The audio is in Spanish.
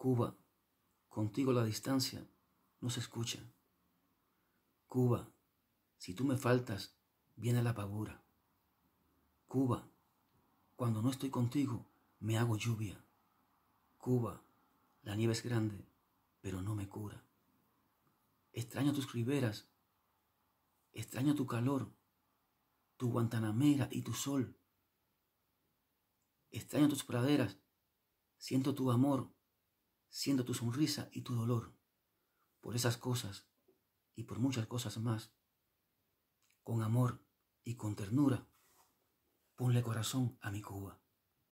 Cuba, contigo la distancia no se escucha. Cuba, si tú me faltas, viene la pavura. Cuba, cuando no estoy contigo, me hago lluvia. Cuba, la nieve es grande, pero no me cura. Extraño tus riberas, extraño tu calor, tu guantanamera y tu sol. Extraño tus praderas, siento tu amor, siendo tu sonrisa y tu dolor. Por esas cosas y por muchas cosas más, con amor y con ternura, ponle corazón a mi Cuba.